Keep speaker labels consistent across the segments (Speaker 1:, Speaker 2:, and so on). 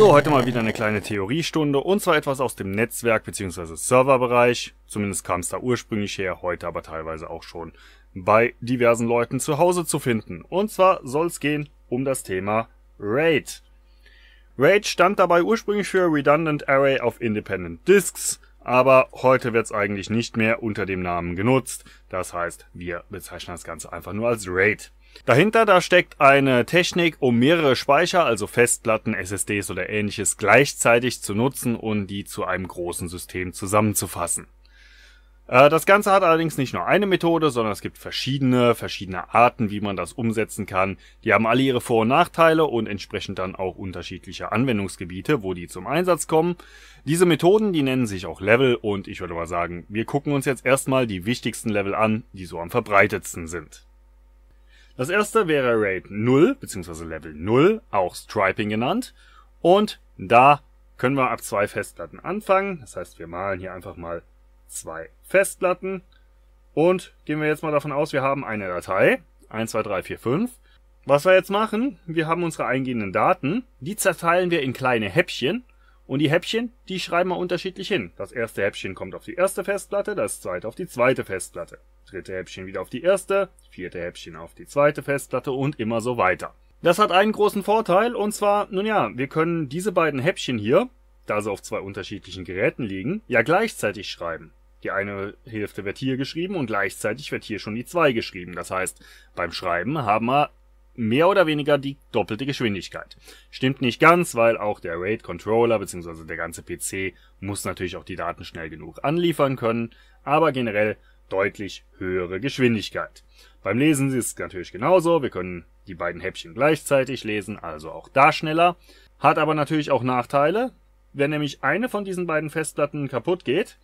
Speaker 1: So, heute mal wieder eine kleine Theoriestunde und zwar etwas aus dem Netzwerk- bzw. Serverbereich. Zumindest kam es da ursprünglich her, heute aber teilweise auch schon bei diversen Leuten zu Hause zu finden. Und zwar soll es gehen um das Thema RAID. RAID stand dabei ursprünglich für Redundant Array of Independent Disks, aber heute wird es eigentlich nicht mehr unter dem Namen genutzt. Das heißt, wir bezeichnen das Ganze einfach nur als RAID. Dahinter da steckt eine Technik, um mehrere Speicher, also Festplatten, SSDs oder ähnliches gleichzeitig zu nutzen und die zu einem großen System zusammenzufassen. Äh, das Ganze hat allerdings nicht nur eine Methode, sondern es gibt verschiedene, verschiedene Arten, wie man das umsetzen kann. Die haben alle ihre Vor- und Nachteile und entsprechend dann auch unterschiedliche Anwendungsgebiete, wo die zum Einsatz kommen. Diese Methoden, die nennen sich auch Level und ich würde mal sagen, wir gucken uns jetzt erstmal die wichtigsten Level an, die so am verbreitetsten sind. Das erste wäre Raid 0 bzw. Level 0, auch Striping genannt. Und da können wir ab zwei Festplatten anfangen. Das heißt, wir malen hier einfach mal zwei Festplatten. Und gehen wir jetzt mal davon aus, wir haben eine Datei. 1, 2, 3, 4, 5. Was wir jetzt machen, wir haben unsere eingehenden Daten, die zerteilen wir in kleine Häppchen und die Häppchen, die schreiben wir unterschiedlich hin. Das erste Häppchen kommt auf die erste Festplatte, das zweite auf die zweite Festplatte. Dritte Häppchen wieder auf die erste, vierte Häppchen auf die zweite Festplatte und immer so weiter. Das hat einen großen Vorteil und zwar, nun ja, wir können diese beiden Häppchen hier, da sie auf zwei unterschiedlichen Geräten liegen, ja gleichzeitig schreiben. Die eine Hälfte wird hier geschrieben und gleichzeitig wird hier schon die 2 geschrieben. Das heißt, beim Schreiben haben wir mehr oder weniger die doppelte Geschwindigkeit. Stimmt nicht ganz, weil auch der RAID Controller bzw. der ganze PC muss natürlich auch die Daten schnell genug anliefern können, aber generell deutlich höhere Geschwindigkeit. Beim Lesen ist es natürlich genauso, wir können die beiden Häppchen gleichzeitig lesen, also auch da schneller. Hat aber natürlich auch Nachteile. Wenn nämlich eine von diesen beiden Festplatten kaputt geht,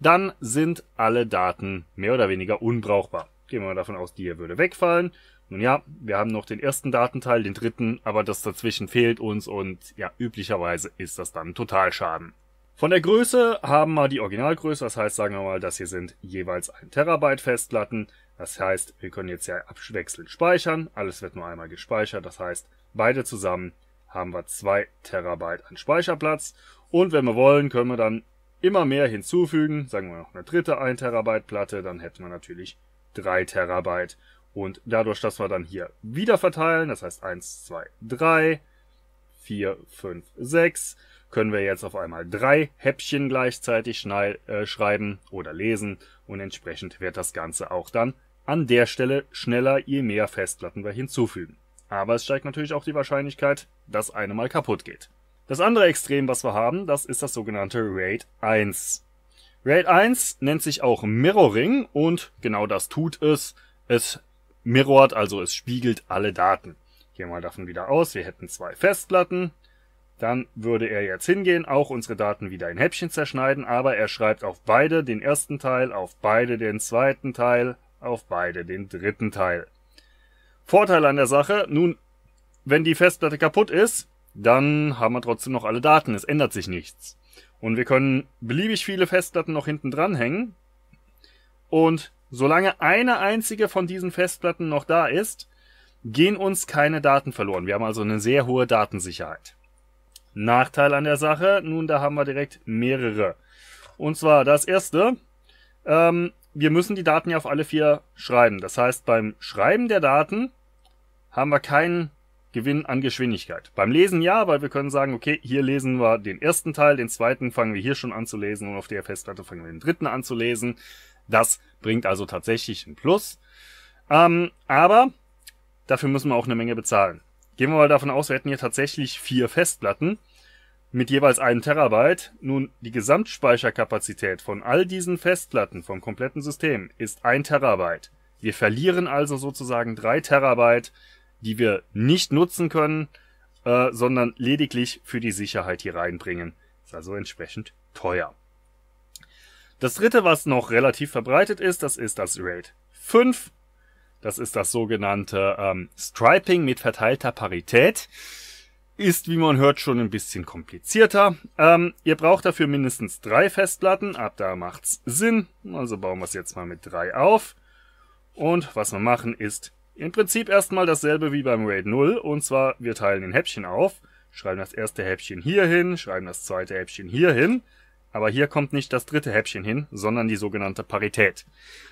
Speaker 1: dann sind alle Daten mehr oder weniger unbrauchbar. Gehen wir mal davon aus, die hier würde wegfallen. Nun ja, wir haben noch den ersten Datenteil, den dritten, aber das dazwischen fehlt uns und ja, üblicherweise ist das dann Totalschaden. Von der Größe haben wir die Originalgröße, das heißt, sagen wir mal, das hier sind jeweils 1 Terabyte Festplatten. Das heißt, wir können jetzt ja abwechselnd speichern, alles wird nur einmal gespeichert, das heißt, beide zusammen haben wir 2 Terabyte an Speicherplatz und wenn wir wollen, können wir dann immer mehr hinzufügen, sagen wir noch eine dritte 1 Terabyte Platte, dann hätten wir natürlich 3 Terabyte und dadurch, dass wir dann hier wieder verteilen, das heißt 1, 2, 3, 4, 5, 6, können wir jetzt auf einmal drei Häppchen gleichzeitig äh, schreiben oder lesen und entsprechend wird das Ganze auch dann an der Stelle schneller, je mehr Festplatten wir hinzufügen. Aber es steigt natürlich auch die Wahrscheinlichkeit, dass eine mal kaputt geht. Das andere Extrem, was wir haben, das ist das sogenannte RAID 1. RAID 1 nennt sich auch Mirroring und genau das tut es. Es mirrored, also es spiegelt alle Daten. Gehen wir mal davon wieder aus, wir hätten zwei Festplatten. Dann würde er jetzt hingehen, auch unsere Daten wieder in Häppchen zerschneiden, aber er schreibt auf beide den ersten Teil, auf beide den zweiten Teil, auf beide den dritten Teil. Vorteil an der Sache, nun, wenn die Festplatte kaputt ist, dann haben wir trotzdem noch alle Daten, es ändert sich nichts. Und wir können beliebig viele Festplatten noch hinten dran hängen und Solange eine einzige von diesen Festplatten noch da ist, gehen uns keine Daten verloren. Wir haben also eine sehr hohe Datensicherheit. Nachteil an der Sache, nun da haben wir direkt mehrere. Und zwar das erste, ähm, wir müssen die Daten ja auf alle vier schreiben. Das heißt, beim Schreiben der Daten haben wir keinen Gewinn an Geschwindigkeit. Beim Lesen ja, weil wir können sagen, okay, hier lesen wir den ersten Teil, den zweiten fangen wir hier schon an zu lesen und auf der Festplatte fangen wir den dritten an zu lesen. Das bringt also tatsächlich ein Plus. Ähm, aber dafür müssen wir auch eine Menge bezahlen. Gehen wir mal davon aus, wir hätten hier tatsächlich vier Festplatten mit jeweils einem Terabyte. Nun, die Gesamtspeicherkapazität von all diesen Festplatten vom kompletten System ist ein Terabyte. Wir verlieren also sozusagen drei Terabyte, die wir nicht nutzen können, äh, sondern lediglich für die Sicherheit hier reinbringen. Ist also entsprechend teuer. Das dritte, was noch relativ verbreitet ist, das ist das RAID 5. Das ist das sogenannte ähm, Striping mit verteilter Parität. Ist, wie man hört, schon ein bisschen komplizierter. Ähm, ihr braucht dafür mindestens drei Festplatten. Ab da macht's Sinn. Also bauen wir es jetzt mal mit drei auf. Und was wir machen ist im Prinzip erstmal dasselbe wie beim RAID 0. Und zwar, wir teilen in Häppchen auf. Schreiben das erste Häppchen hier hin, schreiben das zweite Häppchen hier hin. Aber hier kommt nicht das dritte Häppchen hin, sondern die sogenannte Parität.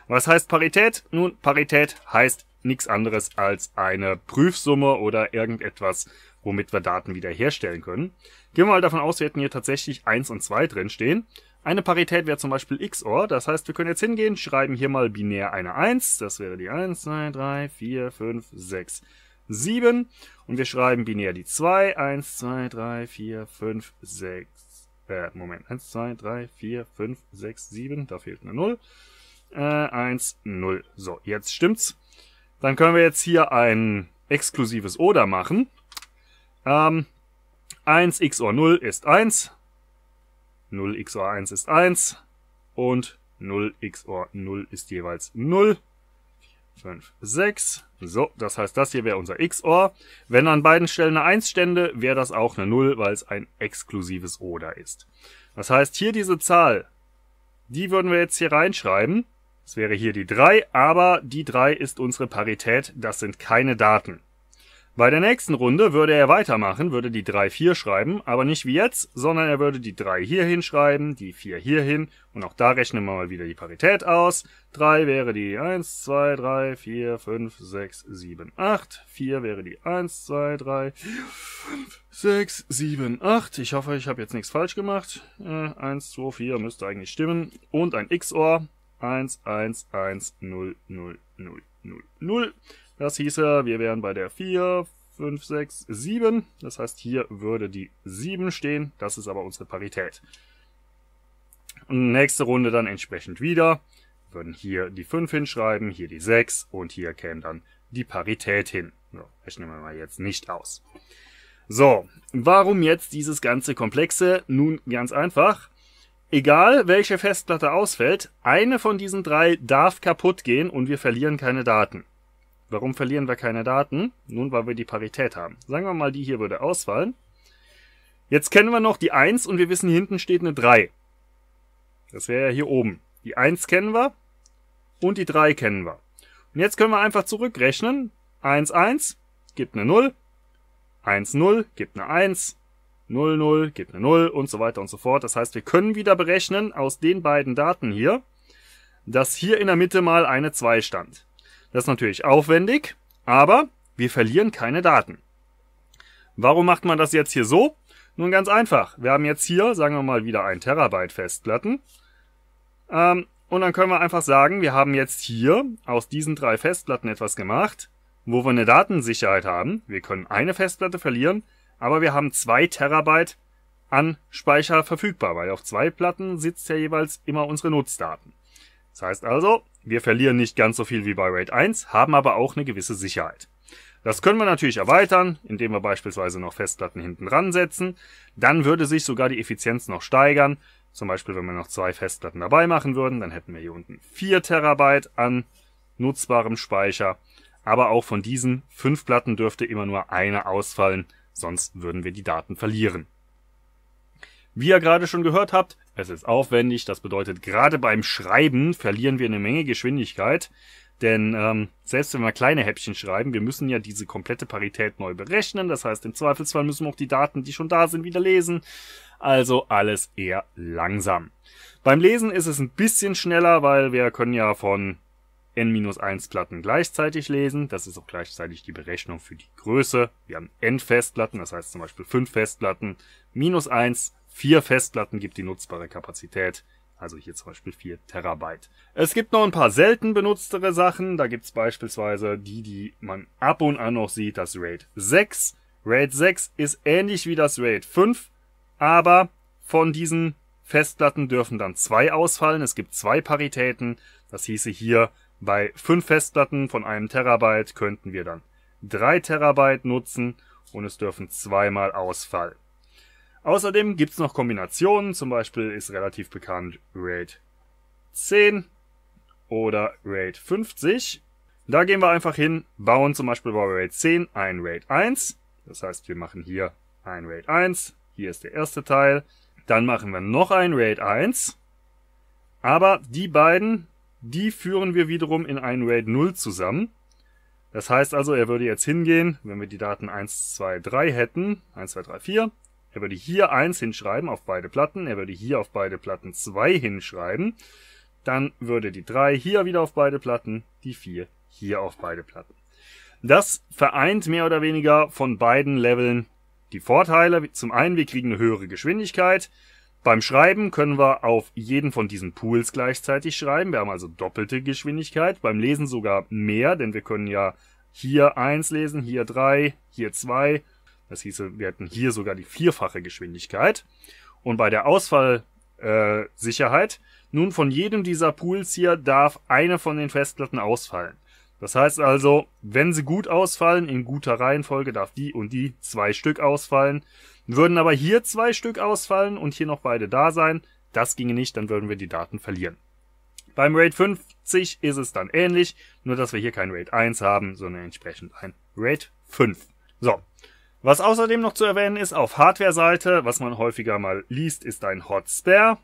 Speaker 1: Was heißt Parität? Nun, Parität heißt nichts anderes als eine Prüfsumme oder irgendetwas, womit wir Daten wiederherstellen können. Gehen wir mal davon aus, wir hätten hier tatsächlich 1 und 2 drin stehen. Eine Parität wäre zum Beispiel XOR, das heißt, wir können jetzt hingehen, schreiben hier mal binär eine 1, das wäre die 1, 2, 3, 4, 5, 6, 7 und wir schreiben binär die 2, 1, 2, 3, 4, 5, 6, äh, Moment, 1, 2, 3, 4, 5, 6, 7, da fehlt eine 0. Äh, 1, 0. So, jetzt stimmt's. Dann können wir jetzt hier ein exklusives Oder machen. Ähm, 1x OR 0 ist 1, 0x OR 1 ist 1 und 0x OR 0 ist jeweils 0. 5, 6. So, das heißt, das hier wäre unser XOR. Wenn an beiden Stellen eine 1 stände, wäre das auch eine 0, weil es ein exklusives Oder ist. Das heißt, hier diese Zahl, die würden wir jetzt hier reinschreiben. Das wäre hier die 3, aber die 3 ist unsere Parität, das sind keine Daten. Bei der nächsten Runde würde er weitermachen, würde die 3, 4 schreiben, aber nicht wie jetzt, sondern er würde die 3 hier hinschreiben, die 4 hierhin und auch da rechnen wir mal wieder die Parität aus. 3 wäre die 1, 2, 3, 4, 5, 6, 7, 8. 4 wäre die 1, 2, 3, 5, 6, 7, 8. Ich hoffe, ich habe jetzt nichts falsch gemacht. Äh, 1, 2, 4 müsste eigentlich stimmen. Und ein XOR. 1, 1, 1, 0, 0, 0, 0, 0. Das hieße, wir wären bei der 4, 5, 6, 7. Das heißt, hier würde die 7 stehen. Das ist aber unsere Parität. Nächste Runde dann entsprechend wieder. Wir würden hier die 5 hinschreiben, hier die 6 und hier käme dann die Parität hin. So, rechnen wir mal jetzt nicht aus. So, warum jetzt dieses ganze Komplexe? Nun ganz einfach. Egal welche Festplatte ausfällt, eine von diesen drei darf kaputt gehen und wir verlieren keine Daten. Warum verlieren wir keine Daten? Nun, weil wir die Parität haben. Sagen wir mal, die hier würde ausfallen. Jetzt kennen wir noch die 1 und wir wissen, hier hinten steht eine 3. Das wäre ja hier oben. Die 1 kennen wir und die 3 kennen wir. Und jetzt können wir einfach zurückrechnen. 1, 1 gibt eine 0. 1, 0 gibt eine 1. 0, 0 gibt eine 0 und so weiter und so fort. Das heißt, wir können wieder berechnen aus den beiden Daten hier, dass hier in der Mitte mal eine 2 stand. Das ist natürlich aufwendig, aber wir verlieren keine Daten. Warum macht man das jetzt hier so? Nun ganz einfach. Wir haben jetzt hier, sagen wir mal, wieder ein Terabyte Festplatten. Ähm, und dann können wir einfach sagen, wir haben jetzt hier aus diesen drei Festplatten etwas gemacht, wo wir eine Datensicherheit haben. Wir können eine Festplatte verlieren, aber wir haben zwei Terabyte an Speicher verfügbar, weil auf zwei Platten sitzt ja jeweils immer unsere Nutzdaten. Das heißt also, wir verlieren nicht ganz so viel wie bei Raid 1, haben aber auch eine gewisse Sicherheit. Das können wir natürlich erweitern, indem wir beispielsweise noch Festplatten hinten dran setzen. Dann würde sich sogar die Effizienz noch steigern. Zum Beispiel, wenn wir noch zwei Festplatten dabei machen würden, dann hätten wir hier unten 4 Terabyte an nutzbarem Speicher. Aber auch von diesen fünf Platten dürfte immer nur eine ausfallen, sonst würden wir die Daten verlieren. Wie ihr gerade schon gehört habt, es ist aufwendig, das bedeutet, gerade beim Schreiben verlieren wir eine Menge Geschwindigkeit. Denn ähm, selbst wenn wir kleine Häppchen schreiben, wir müssen ja diese komplette Parität neu berechnen. Das heißt, im Zweifelsfall müssen wir auch die Daten, die schon da sind, wieder lesen. Also alles eher langsam. Beim Lesen ist es ein bisschen schneller, weil wir können ja von n-1 Platten gleichzeitig lesen. Das ist auch gleichzeitig die Berechnung für die Größe. Wir haben n Festplatten, das heißt zum Beispiel 5 Festplatten minus 1 Vier Festplatten gibt die nutzbare Kapazität. Also hier zum Beispiel 4 Terabyte. Es gibt noch ein paar selten benutztere Sachen. Da gibt es beispielsweise die, die man ab und an noch sieht, das RAID 6. RAID 6 ist ähnlich wie das RAID 5, aber von diesen Festplatten dürfen dann zwei ausfallen. Es gibt zwei Paritäten. Das hieße hier, bei fünf Festplatten von einem Terabyte könnten wir dann drei Terabyte nutzen und es dürfen zweimal ausfallen. Außerdem gibt es noch Kombinationen, zum Beispiel ist relativ bekannt RAID 10 oder RAID 50. Da gehen wir einfach hin, bauen zum Beispiel bei RAID 10 ein RAID 1. Das heißt, wir machen hier ein RAID 1. Hier ist der erste Teil. Dann machen wir noch ein RAID 1. Aber die beiden, die führen wir wiederum in ein RAID 0 zusammen. Das heißt also, er würde jetzt hingehen, wenn wir die Daten 1, 2, 3 hätten, 1, 2, 3, 4, er würde hier 1 hinschreiben auf beide Platten, er würde hier auf beide Platten 2 hinschreiben. Dann würde die 3 hier wieder auf beide Platten, die 4 hier auf beide Platten. Das vereint mehr oder weniger von beiden Leveln die Vorteile. Zum einen, wir kriegen eine höhere Geschwindigkeit. Beim Schreiben können wir auf jeden von diesen Pools gleichzeitig schreiben. Wir haben also doppelte Geschwindigkeit. Beim Lesen sogar mehr, denn wir können ja hier 1 lesen, hier 3, hier 2 das hieße, wir hätten hier sogar die vierfache Geschwindigkeit. Und bei der Ausfallsicherheit, äh, nun von jedem dieser Pools hier darf eine von den Festplatten ausfallen. Das heißt also, wenn sie gut ausfallen, in guter Reihenfolge darf die und die zwei Stück ausfallen. Würden aber hier zwei Stück ausfallen und hier noch beide da sein, das ginge nicht, dann würden wir die Daten verlieren. Beim RAID 50 ist es dann ähnlich, nur dass wir hier kein RAID 1 haben, sondern entsprechend ein RAID 5. So, was außerdem noch zu erwähnen ist, auf Hardware-Seite, was man häufiger mal liest, ist ein Hot Spare.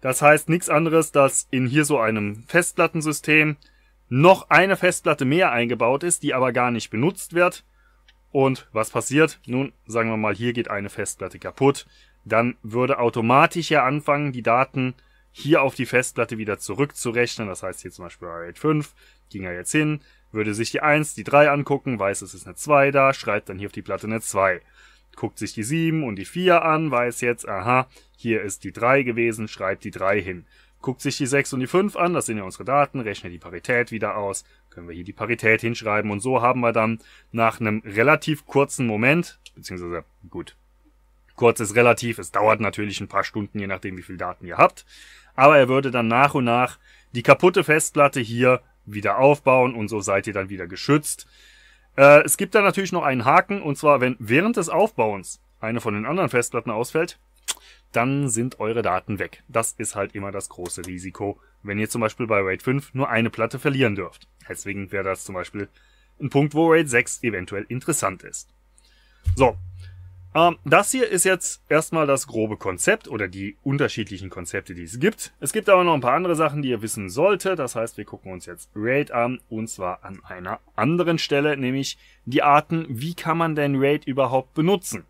Speaker 1: Das heißt nichts anderes, dass in hier so einem Festplattensystem noch eine Festplatte mehr eingebaut ist, die aber gar nicht benutzt wird. Und was passiert? Nun, sagen wir mal, hier geht eine Festplatte kaputt. Dann würde automatisch ja anfangen, die Daten hier auf die Festplatte wieder zurückzurechnen. Das heißt hier zum Beispiel RAID 5 ging er jetzt hin, würde sich die 1, die 3 angucken, weiß, es ist eine 2 da, schreibt dann hier auf die Platte eine 2. Guckt sich die 7 und die 4 an, weiß jetzt, aha, hier ist die 3 gewesen, schreibt die 3 hin. Guckt sich die 6 und die 5 an, das sind ja unsere Daten, rechnet die Parität wieder aus, können wir hier die Parität hinschreiben und so haben wir dann nach einem relativ kurzen Moment, beziehungsweise gut, kurz ist relativ, es dauert natürlich ein paar Stunden, je nachdem wie viele Daten ihr habt, aber er würde dann nach und nach die kaputte Festplatte hier wieder aufbauen und so seid ihr dann wieder geschützt. Äh, es gibt da natürlich noch einen Haken und zwar, wenn während des Aufbauens eine von den anderen Festplatten ausfällt, dann sind eure Daten weg. Das ist halt immer das große Risiko, wenn ihr zum Beispiel bei RAID 5 nur eine Platte verlieren dürft. Deswegen wäre das zum Beispiel ein Punkt, wo RAID 6 eventuell interessant ist. So, ähm, das hier ist jetzt erstmal das grobe Konzept oder die unterschiedlichen Konzepte, die es gibt. Es gibt aber noch ein paar andere Sachen, die ihr wissen solltet. Das heißt, wir gucken uns jetzt RAID an und zwar an einer anderen Stelle, nämlich die Arten, wie kann man denn RAID überhaupt benutzen.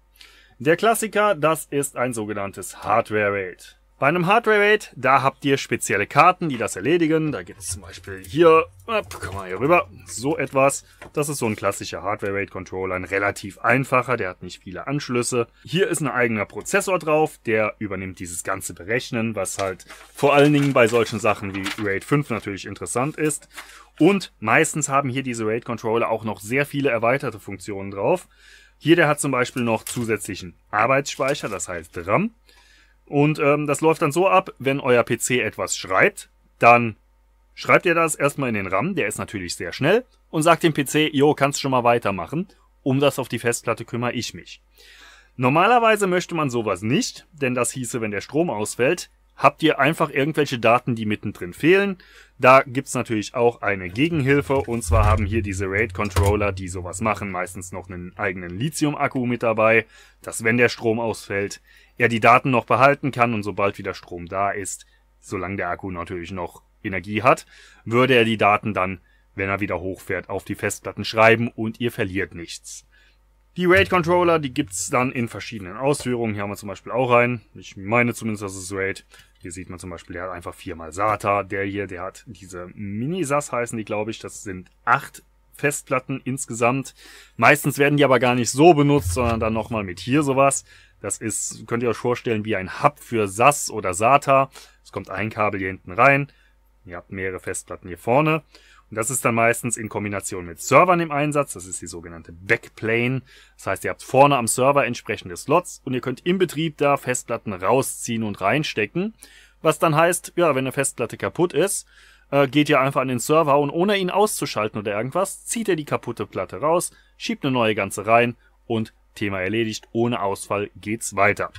Speaker 1: Der Klassiker, das ist ein sogenanntes Hardware RAID. Bei einem Hardware Raid, da habt ihr spezielle Karten, die das erledigen. Da gibt es zum Beispiel hier, komm mal hier rüber, so etwas. Das ist so ein klassischer Hardware Raid Controller, ein relativ einfacher, der hat nicht viele Anschlüsse. Hier ist ein eigener Prozessor drauf, der übernimmt dieses ganze Berechnen, was halt vor allen Dingen bei solchen Sachen wie Raid 5 natürlich interessant ist. Und meistens haben hier diese Raid Controller auch noch sehr viele erweiterte Funktionen drauf. Hier, der hat zum Beispiel noch zusätzlichen Arbeitsspeicher, das heißt RAM. Und ähm, das läuft dann so ab, wenn euer PC etwas schreibt, dann schreibt ihr das erstmal in den RAM, der ist natürlich sehr schnell, und sagt dem PC, jo, kannst schon mal weitermachen. Um das auf die Festplatte kümmere ich mich. Normalerweise möchte man sowas nicht, denn das hieße, wenn der Strom ausfällt, habt ihr einfach irgendwelche Daten, die mittendrin fehlen. Da gibt's natürlich auch eine Gegenhilfe und zwar haben hier diese RAID-Controller, die sowas machen, meistens noch einen eigenen Lithium-Akku mit dabei, dass wenn der Strom ausfällt, er die Daten noch behalten kann und sobald wieder Strom da ist, solange der Akku natürlich noch Energie hat, würde er die Daten dann, wenn er wieder hochfährt, auf die Festplatten schreiben und ihr verliert nichts. Die RAID Controller, die gibt's dann in verschiedenen Ausführungen. Hier haben wir zum Beispiel auch einen. Ich meine zumindest, das ist RAID. Hier sieht man zum Beispiel, der hat einfach viermal SATA. Der hier, der hat diese Mini-SAS heißen die, glaube ich. Das sind acht Festplatten insgesamt. Meistens werden die aber gar nicht so benutzt, sondern dann nochmal mit hier sowas. Das ist, könnt ihr euch vorstellen, wie ein Hub für SAS oder SATA. Es kommt ein Kabel hier hinten rein. Ihr habt mehrere Festplatten hier vorne. Und das ist dann meistens in Kombination mit Servern im Einsatz. Das ist die sogenannte Backplane. Das heißt, ihr habt vorne am Server entsprechende Slots und ihr könnt im Betrieb da Festplatten rausziehen und reinstecken. Was dann heißt, ja, wenn eine Festplatte kaputt ist, äh, geht ihr einfach an den Server und ohne ihn auszuschalten oder irgendwas, zieht ihr die kaputte Platte raus, schiebt eine neue ganze rein und Thema erledigt. Ohne Ausfall geht's weiter.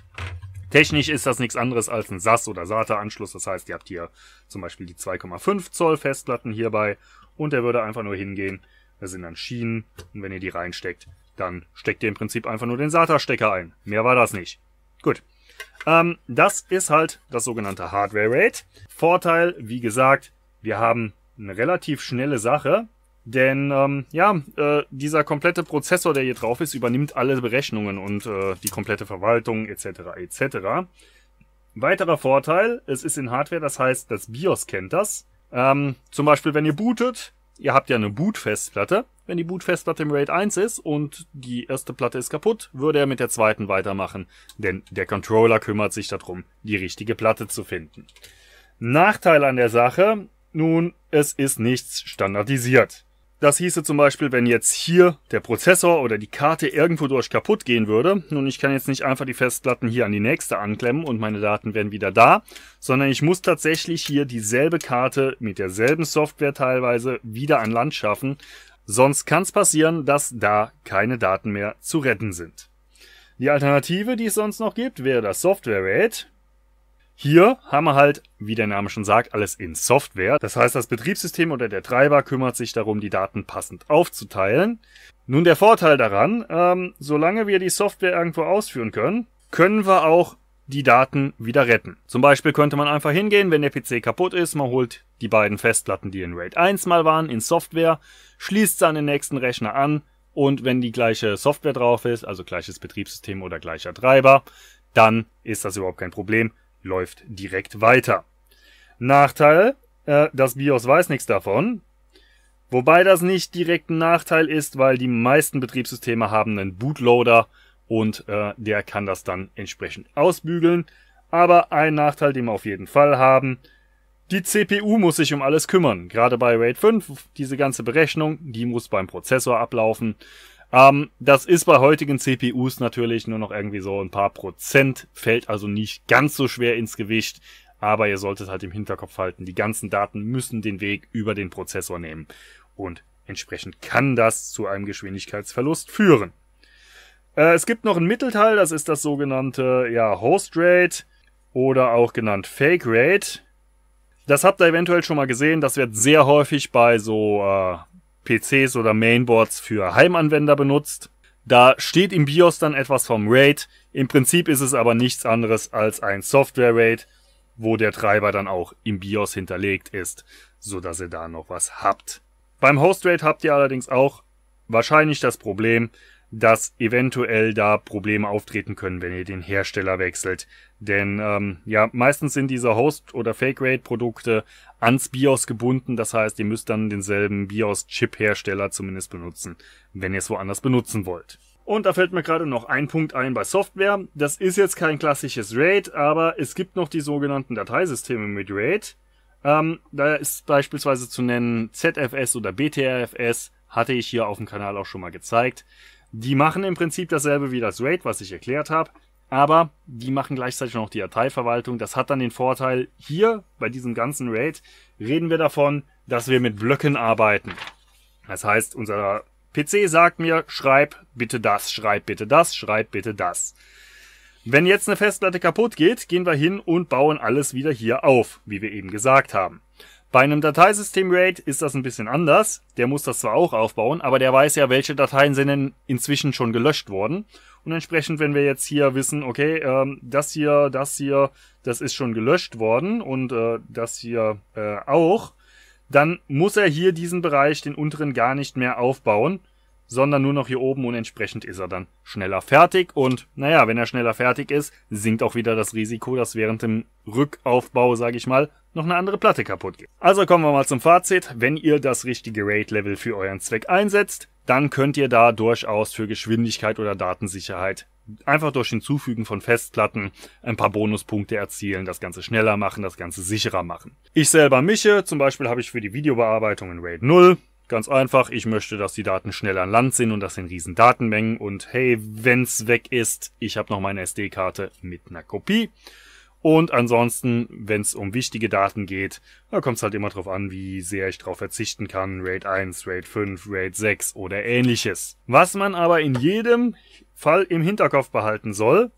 Speaker 1: Technisch ist das nichts anderes als ein SAS- oder SATA-Anschluss. Das heißt, ihr habt hier zum Beispiel die 2,5 Zoll Festplatten hierbei und der würde einfach nur hingehen. Das sind dann Schienen und wenn ihr die reinsteckt, dann steckt ihr im Prinzip einfach nur den SATA-Stecker ein. Mehr war das nicht. Gut. Ähm, das ist halt das sogenannte Hardware Rate. Vorteil, wie gesagt, wir haben eine relativ schnelle Sache. Denn ähm, ja, äh, dieser komplette Prozessor, der hier drauf ist, übernimmt alle Berechnungen und äh, die komplette Verwaltung etc. etc. Weiterer Vorteil, es ist in Hardware, das heißt, das BIOS kennt das. Ähm, zum Beispiel, wenn ihr bootet, ihr habt ja eine Boot-Festplatte. Wenn die Boot-Festplatte im RAID 1 ist und die erste Platte ist kaputt, würde er mit der zweiten weitermachen. Denn der Controller kümmert sich darum, die richtige Platte zu finden. Nachteil an der Sache, nun, es ist nichts standardisiert. Das hieße zum Beispiel, wenn jetzt hier der Prozessor oder die Karte irgendwo durch kaputt gehen würde. Nun, ich kann jetzt nicht einfach die Festplatten hier an die nächste anklemmen und meine Daten wären wieder da, sondern ich muss tatsächlich hier dieselbe Karte mit derselben Software teilweise wieder an Land schaffen. Sonst kann es passieren, dass da keine Daten mehr zu retten sind. Die Alternative, die es sonst noch gibt, wäre das Software RAID. Hier haben wir halt, wie der Name schon sagt, alles in Software. Das heißt, das Betriebssystem oder der Treiber kümmert sich darum, die Daten passend aufzuteilen. Nun der Vorteil daran, ähm, solange wir die Software irgendwo ausführen können, können wir auch die Daten wieder retten. Zum Beispiel könnte man einfach hingehen, wenn der PC kaputt ist, man holt die beiden Festplatten, die in RAID 1 mal waren, in Software, schließt sie an den nächsten Rechner an und wenn die gleiche Software drauf ist, also gleiches Betriebssystem oder gleicher Treiber, dann ist das überhaupt kein Problem läuft direkt weiter. Nachteil, äh, das BIOS weiß nichts davon. Wobei das nicht direkt ein Nachteil ist, weil die meisten Betriebssysteme haben einen Bootloader und äh, der kann das dann entsprechend ausbügeln. Aber ein Nachteil, den wir auf jeden Fall haben, die CPU muss sich um alles kümmern. Gerade bei RAID 5, diese ganze Berechnung, die muss beim Prozessor ablaufen. Ähm, das ist bei heutigen CPUs natürlich nur noch irgendwie so ein paar Prozent, fällt also nicht ganz so schwer ins Gewicht, aber ihr solltet halt im Hinterkopf halten, die ganzen Daten müssen den Weg über den Prozessor nehmen und entsprechend kann das zu einem Geschwindigkeitsverlust führen. Äh, es gibt noch ein Mittelteil, das ist das sogenannte ja, Host Rate oder auch genannt Fake Rate. Das habt ihr eventuell schon mal gesehen. Das wird sehr häufig bei so äh, PCs oder Mainboards für Heimanwender benutzt. Da steht im BIOS dann etwas vom RAID. Im Prinzip ist es aber nichts anderes als ein Software-RAID, wo der Treiber dann auch im BIOS hinterlegt ist, so dass ihr da noch was habt. Beim Host RAID habt ihr allerdings auch wahrscheinlich das Problem, dass eventuell da Probleme auftreten können, wenn ihr den Hersteller wechselt. Denn ähm, ja, meistens sind diese Host- oder Fake-Rate-Produkte ans BIOS gebunden. Das heißt, ihr müsst dann denselben BIOS-Chip-Hersteller zumindest benutzen, wenn ihr es woanders benutzen wollt. Und da fällt mir gerade noch ein Punkt ein bei Software. Das ist jetzt kein klassisches RAID, aber es gibt noch die sogenannten Dateisysteme mit RAID. Ähm, da ist beispielsweise zu nennen ZFS oder BTRFS, hatte ich hier auf dem Kanal auch schon mal gezeigt. Die machen im Prinzip dasselbe wie das RAID, was ich erklärt habe, aber die machen gleichzeitig noch die Dateiverwaltung. Das hat dann den Vorteil, hier bei diesem ganzen RAID reden wir davon, dass wir mit Blöcken arbeiten. Das heißt, unser PC sagt mir, schreib bitte das, schreib bitte das, schreib bitte das. Wenn jetzt eine Festplatte kaputt geht, gehen wir hin und bauen alles wieder hier auf, wie wir eben gesagt haben. Bei einem Dateisystem RAID ist das ein bisschen anders. Der muss das zwar auch aufbauen, aber der weiß ja, welche Dateien sind denn inzwischen schon gelöscht worden. Und entsprechend, wenn wir jetzt hier wissen, okay, ähm, das hier, das hier, das ist schon gelöscht worden und äh, das hier äh, auch, dann muss er hier diesen Bereich, den unteren, gar nicht mehr aufbauen sondern nur noch hier oben und entsprechend ist er dann schneller fertig. Und naja, wenn er schneller fertig ist, sinkt auch wieder das Risiko, dass während dem Rückaufbau, sage ich mal, noch eine andere Platte kaputt geht. Also kommen wir mal zum Fazit. Wenn ihr das richtige raid level für euren Zweck einsetzt, dann könnt ihr da durchaus für Geschwindigkeit oder Datensicherheit einfach durch Hinzufügen von Festplatten ein paar Bonuspunkte erzielen, das Ganze schneller machen, das Ganze sicherer machen. Ich selber mische, zum Beispiel habe ich für die Videobearbeitung in RAID 0, Ganz einfach, ich möchte, dass die Daten schnell an Land sind und das sind riesen Datenmengen und hey, wenn's weg ist, ich habe noch meine SD-Karte mit einer Kopie. Und ansonsten, wenn es um wichtige Daten geht, da kommt es halt immer drauf an, wie sehr ich darauf verzichten kann. RAID 1, RAID 5, RAID 6 oder ähnliches. Was man aber in jedem Fall im Hinterkopf behalten soll,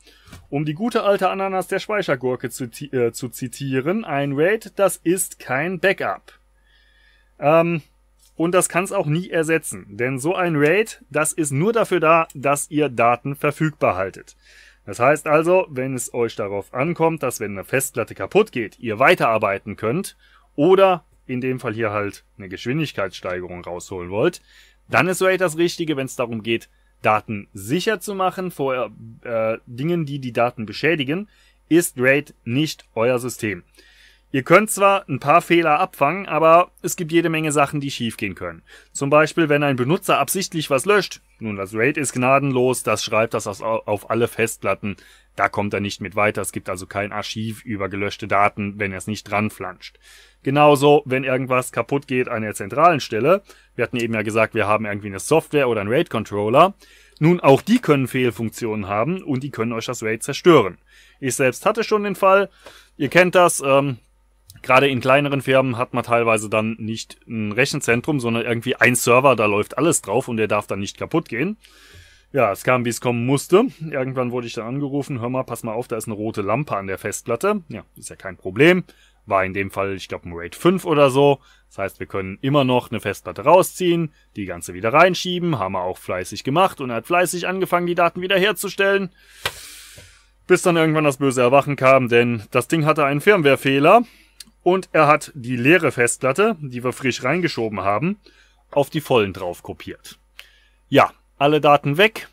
Speaker 1: um die gute alte Ananas der Speichergurke zu, äh, zu zitieren, ein RAID, das ist kein Backup. Ähm, und das kann es auch nie ersetzen, denn so ein RAID, das ist nur dafür da, dass ihr Daten verfügbar haltet. Das heißt also, wenn es euch darauf ankommt, dass wenn eine Festplatte kaputt geht, ihr weiterarbeiten könnt oder in dem Fall hier halt eine Geschwindigkeitssteigerung rausholen wollt, dann ist RAID das Richtige, wenn es darum geht, Daten sicher zu machen vor äh, Dingen, die die Daten beschädigen, ist RAID nicht euer System. Ihr könnt zwar ein paar Fehler abfangen, aber es gibt jede Menge Sachen, die schiefgehen können. Zum Beispiel, wenn ein Benutzer absichtlich was löscht. Nun, das RAID ist gnadenlos, das schreibt das auf alle Festplatten. Da kommt er nicht mit weiter. Es gibt also kein Archiv über gelöschte Daten, wenn er es nicht dranflanscht. Genauso, wenn irgendwas kaputt geht an der zentralen Stelle. Wir hatten eben ja gesagt, wir haben irgendwie eine Software oder einen RAID-Controller. Nun, auch die können Fehlfunktionen haben und die können euch das RAID zerstören. Ich selbst hatte schon den Fall. Ihr kennt das, ähm, gerade in kleineren Firmen hat man teilweise dann nicht ein Rechenzentrum, sondern irgendwie ein Server, da läuft alles drauf und der darf dann nicht kaputt gehen. Ja, es kam, wie es kommen musste. Irgendwann wurde ich dann angerufen, hör mal, pass mal auf, da ist eine rote Lampe an der Festplatte. Ja, ist ja kein Problem. War in dem Fall, ich glaube, ein RAID 5 oder so. Das heißt, wir können immer noch eine Festplatte rausziehen, die ganze wieder reinschieben. Haben wir auch fleißig gemacht und hat fleißig angefangen, die Daten wieder herzustellen. Bis dann irgendwann das böse Erwachen kam, denn das Ding hatte einen Firmwarefehler. Und er hat die leere Festplatte, die wir frisch reingeschoben haben, auf die vollen drauf kopiert. Ja, alle Daten weg.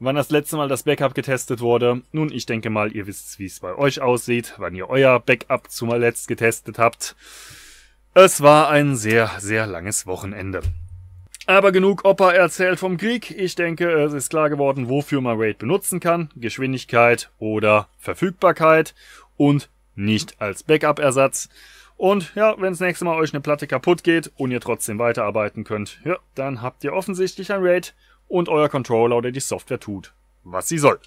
Speaker 1: Wann das letzte Mal das Backup getestet wurde? Nun, ich denke mal, ihr wisst, wie es bei euch aussieht, wann ihr euer Backup zuletzt getestet habt. Es war ein sehr, sehr langes Wochenende. Aber genug Opa erzählt vom Krieg. Ich denke, es ist klar geworden, wofür man RAID benutzen kann. Geschwindigkeit oder Verfügbarkeit und nicht als Backup-Ersatz. Und ja, wenn das nächste Mal euch eine Platte kaputt geht und ihr trotzdem weiterarbeiten könnt, ja, dann habt ihr offensichtlich ein RAID und euer Controller oder die Software tut, was sie soll.